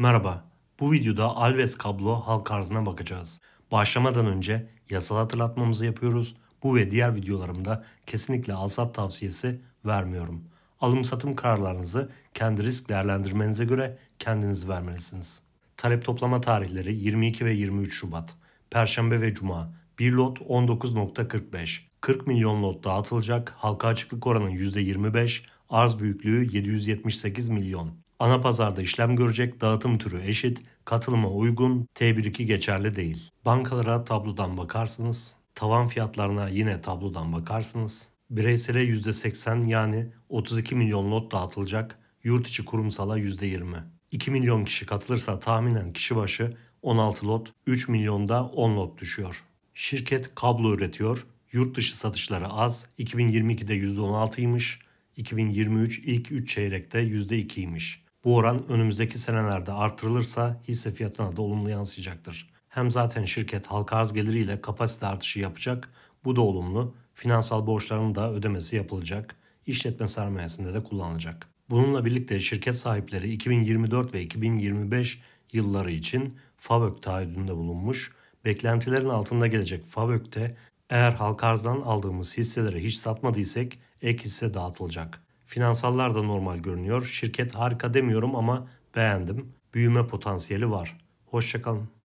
Merhaba, bu videoda Alves kablo halk arzına bakacağız. Başlamadan önce yasal hatırlatmamızı yapıyoruz. Bu ve diğer videolarımda kesinlikle alsat tavsiyesi vermiyorum. Alım satım kararlarınızı kendi risk değerlendirmenize göre kendiniz vermelisiniz. Talep toplama tarihleri 22 ve 23 Şubat, Perşembe ve Cuma, 1 lot 19.45, 40 milyon lot dağıtılacak, halka açıklık oranı %25, arz büyüklüğü 778 milyon. Ana pazarda işlem görecek, dağıtım türü eşit, katılıma uygun, T1-2 geçerli değil. Bankalara tablodan bakarsınız, tavan fiyatlarına yine tablodan bakarsınız. Bireysele %80 yani 32 milyon lot dağıtılacak, yurt içi kurumsala %20. 2 milyon kişi katılırsa tahminen kişi başı 16 lot, 3 milyonda 10 lot düşüyor. Şirket kablo üretiyor, yurt dışı satışları az, 2022'de %16'ymış, 2023 ilk 3 çeyrekte %2'ymiş. Bu oran önümüzdeki senelerde artırılırsa hisse fiyatına da olumlu yansıyacaktır. Hem zaten şirket halka arz geliriyle kapasite artışı yapacak, bu da olumlu, finansal borçlarının da ödemesi yapılacak, işletme sermayesinde de kullanılacak. Bununla birlikte şirket sahipleri 2024 ve 2025 yılları için FAVÖK taahhüdünde bulunmuş, beklentilerin altında gelecek FAVÖK'te eğer halka arzdan aldığımız hisseleri hiç satmadıysak ek hisse dağıtılacak. Finansallar da normal görünüyor. Şirket harika demiyorum ama beğendim. Büyüme potansiyeli var. Hoşçakalın.